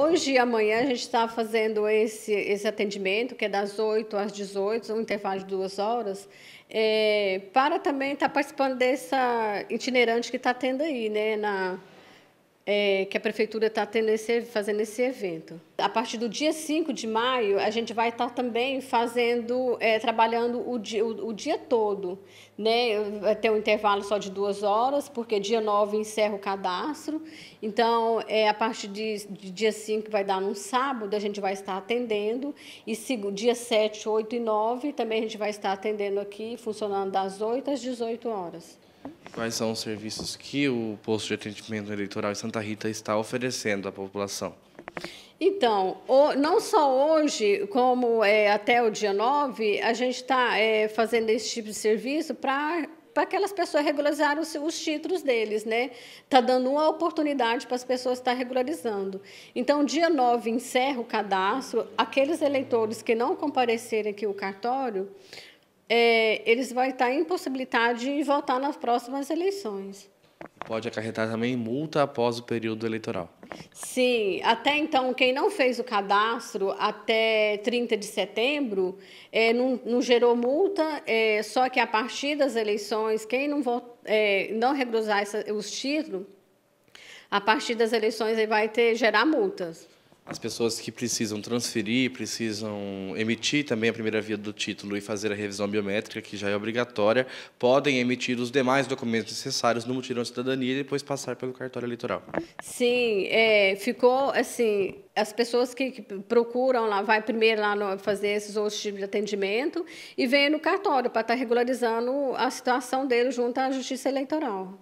hoje e amanhã a gente está fazendo esse, esse atendimento, que é das 8 às 18, um intervalo de duas horas, é, para também estar tá participando dessa itinerante que está tendo aí, né, na, é, que a prefeitura está fazendo esse evento. A partir do dia 5 de maio, a gente vai estar tá também fazendo, é, trabalhando o dia, o, o dia todo. Né? Vai ter um intervalo só de duas horas, porque dia 9 encerra o cadastro. Então, é, a partir de, de dia 5, que vai dar num sábado, a gente vai estar atendendo. E sigo, dia 7, 8 e 9, também a gente vai estar atendendo aqui, funcionando das 8 às 18 horas. Quais são os serviços que o posto de atendimento eleitoral em Santa Rita está oferecendo à população? Então, não só hoje, como é, até o dia 9, a gente está é, fazendo esse tipo de serviço para para aquelas pessoas regularizarem os, títulos deles, né? Está dando uma oportunidade para as pessoas estar tá regularizando. Então, dia 9 encerra o cadastro. Aqueles eleitores que não comparecerem aqui o cartório é, eles vão estar impossibilitados de votar nas próximas eleições. Pode acarretar também multa após o período eleitoral. Sim, até então, quem não fez o cadastro até 30 de setembro é, não, não, gerou multa, é, só que a partir das eleições, quem não, vota, é, não os títulos, a partir das eleições ele vai ter gerar multas as pessoas que precisam transferir, precisam emitir também a primeira via do título e fazer a revisão biométrica, que já é obrigatória, podem emitir os demais documentos necessários no mutirão de cidadania e depois passar pelo cartório eleitoral. Sim, é, ficou assim, as pessoas que, que, procuram lá, vai primeiro lá no, fazer esses outros tipos de atendimento e vem no cartório para estar tá regularizando a situação dele junto à Justiça Eleitoral.